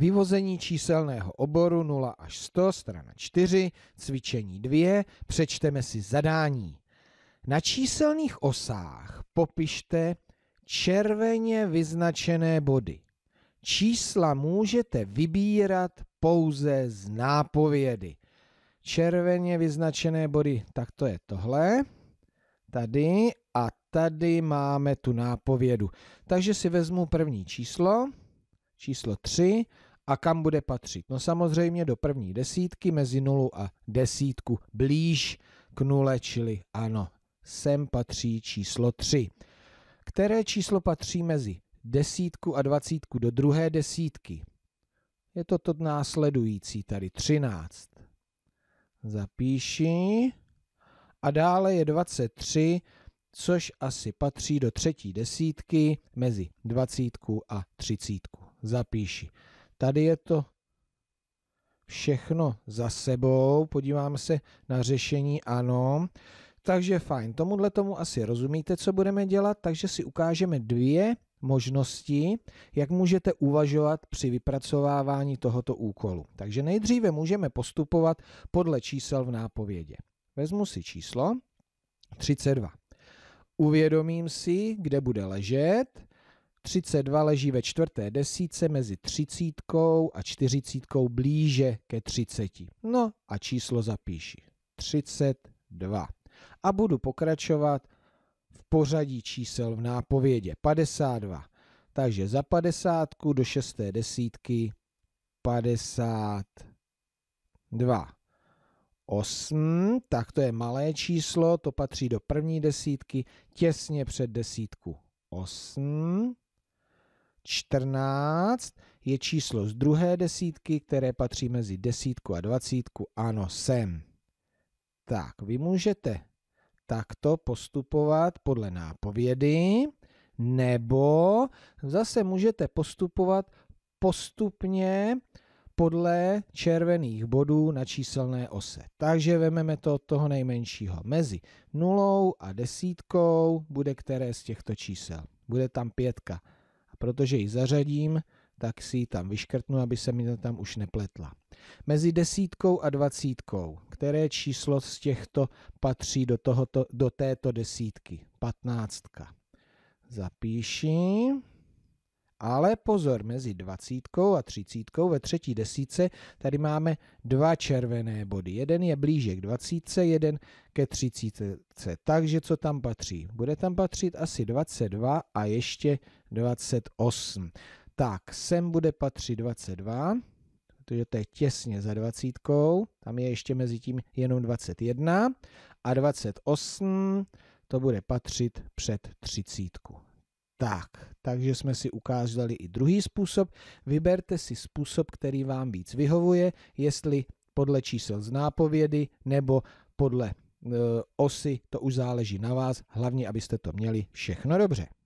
Vyvození číselného oboru 0 až 100, strana 4, cvičení 2, přečteme si zadání. Na číselných osách popište červeně vyznačené body. Čísla můžete vybírat pouze z nápovědy. Červeně vyznačené body, tak to je tohle. Tady a tady máme tu nápovědu. Takže si vezmu první číslo, číslo 3 a kam bude patřit? No samozřejmě do první desítky mezi nulu a desítku blíž k nule, čili ano, sem patří číslo 3. Které číslo patří mezi desítku a dvacítku do druhé desítky? Je to to následující, tady 13. Zapíši. A dále je 23, což asi patří do třetí desítky mezi dvacítku a třicítku. Zapíši. Tady je to všechno za sebou, podíváme se na řešení ano. Takže fajn, tomuhle tomu asi rozumíte, co budeme dělat, takže si ukážeme dvě možnosti, jak můžete uvažovat při vypracovávání tohoto úkolu. Takže nejdříve můžeme postupovat podle čísel v nápovědě. Vezmu si číslo 32. Uvědomím si, kde bude ležet, 32 leží ve čtvrté desíce mezi třicítkou a čtyřicítkou blíže ke 30. No a číslo zapíši. 32. A budu pokračovat v pořadí čísel v nápovědě. 52. Takže za 50 do šesté desítky 52. 8, tak to je malé číslo, to patří do první desítky, těsně před desítku 8, 14 je číslo z druhé desítky, které patří mezi desítku a dvacítku. Ano, jsem. Tak, vy můžete takto postupovat podle nápovědy, nebo zase můžete postupovat postupně podle červených bodů na číselné ose. Takže vememe to od toho nejmenšího. Mezi nulou a desítkou bude které z těchto čísel? Bude tam pětka protože ji zařadím, tak si ji tam vyškrtnu, aby se mi tam už nepletla. Mezi desítkou a dvacítkou, které číslo z těchto patří do, tohoto, do této desítky? Patnáctka. Zapíši. Ale pozor, mezi dvacítkou a třicítkou ve třetí desíce. tady máme dva červené body. Jeden je blíže k dvacítce, jeden ke třicítce. Takže co tam patří? Bude tam patřit asi 22 a ještě 28. Tak, sem bude patřit 22, protože to je těsně za dvacítkou. Tam je ještě mezi tím jenom 21 a 28 to bude patřit před třicítku. Tak, takže jsme si ukázali i druhý způsob. Vyberte si způsob, který vám víc vyhovuje, jestli podle čísel z nápovědy nebo podle e, osy, to už záleží na vás, hlavně abyste to měli všechno dobře.